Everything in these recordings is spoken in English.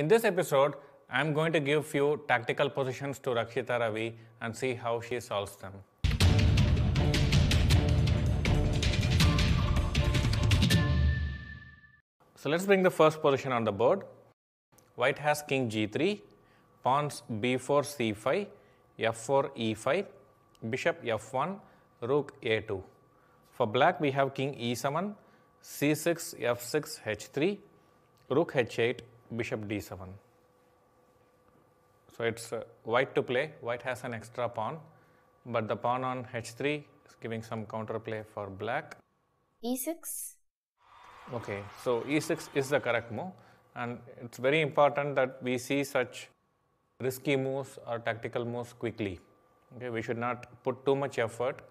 In this episode, I'm going to give few tactical positions to Rakshita Ravi and see how she solves them. So let's bring the first position on the board. White has king g3, pawns b4 c5, f4 e5, bishop f1, rook a2. For black we have king e7, c6 f6 h3, rook h8 bishop d7. So it's uh, white to play, white has an extra pawn, but the pawn on h3 is giving some counterplay for black. e6. Okay, so e6 is the correct move and it's very important that we see such risky moves or tactical moves quickly. Okay, we should not put too much effort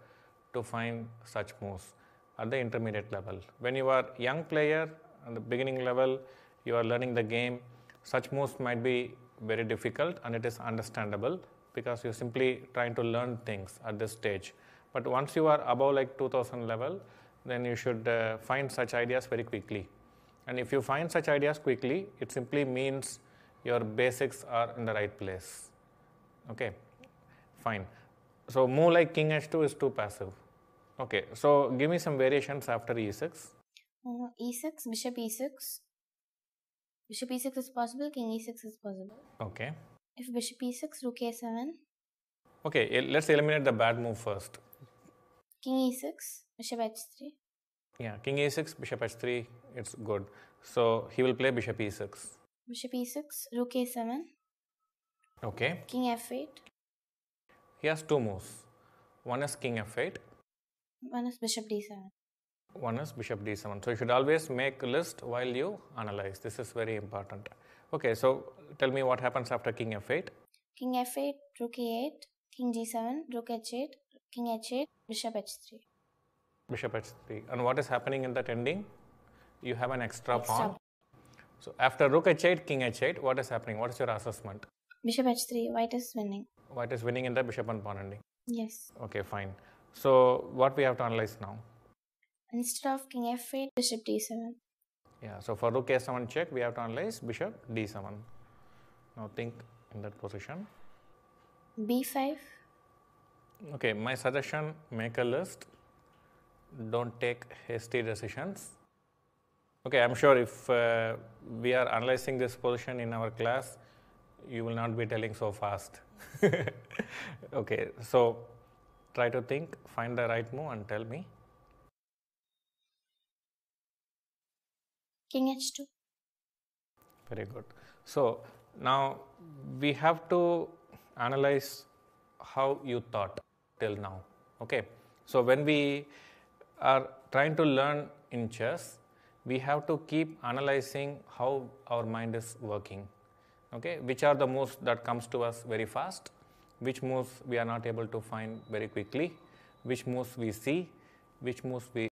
to find such moves at the intermediate level. When you are young player at the beginning level, you are learning the game, such moves might be very difficult and it is understandable because you're simply trying to learn things at this stage. But once you are above like 2000 level, then you should uh, find such ideas very quickly. And if you find such ideas quickly, it simply means your basics are in the right place. Okay, fine. So move like king h2 is too passive. Okay, so give me some variations after e6. Uh, e6, bishop e6, Bishop e6 is possible, king e6 is possible. Okay. If bishop e6, rook a7. Okay, let's eliminate the bad move first. King e6, bishop h3. Yeah, king e 6 bishop h3, it's good. So he will play bishop e6. Bishop e6, rook a7. Okay. King f8. He has two moves. One is king f8. One is bishop d7. One is bishop d7. So you should always make list while you analyze. This is very important. Okay, so tell me what happens after king f8. King f8, rook e8, king g7, rook h8, king h8, bishop h3. Bishop h3. And what is happening in that ending? You have an extra, extra. pawn. So after rook h8, king h8, what is happening? What is your assessment? Bishop h3, white is winning. White is winning in the bishop and pawn ending. Yes. Okay, fine. So what we have to analyze now? instead of king f8, bishop d7. Yeah, so for rook a7 check, we have to analyze bishop d7. Now think in that position. b5. Okay, my suggestion, make a list. Don't take hasty decisions. Okay, I'm sure if uh, we are analyzing this position in our class, you will not be telling so fast. okay, so try to think, find the right move and tell me. King H2. Very good. So now we have to analyze how you thought till now. Okay. So when we are trying to learn in chess, we have to keep analyzing how our mind is working. Okay, which are the moves that comes to us very fast, which moves we are not able to find very quickly, which moves we see, which moves we